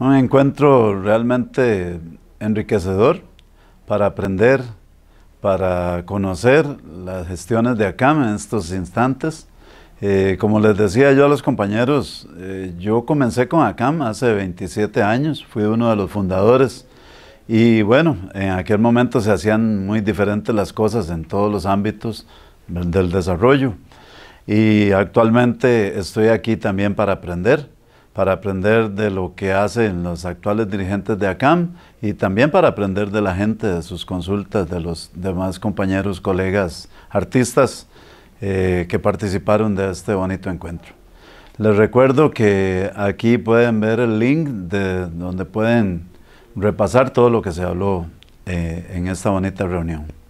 Un encuentro realmente enriquecedor para aprender, para conocer las gestiones de ACAM en estos instantes. Eh, como les decía yo a los compañeros, eh, yo comencé con ACAM hace 27 años, fui uno de los fundadores y bueno, en aquel momento se hacían muy diferentes las cosas en todos los ámbitos del desarrollo y actualmente estoy aquí también para aprender para aprender de lo que hacen los actuales dirigentes de ACAM y también para aprender de la gente, de sus consultas, de los demás compañeros, colegas, artistas eh, que participaron de este bonito encuentro. Les recuerdo que aquí pueden ver el link de donde pueden repasar todo lo que se habló eh, en esta bonita reunión.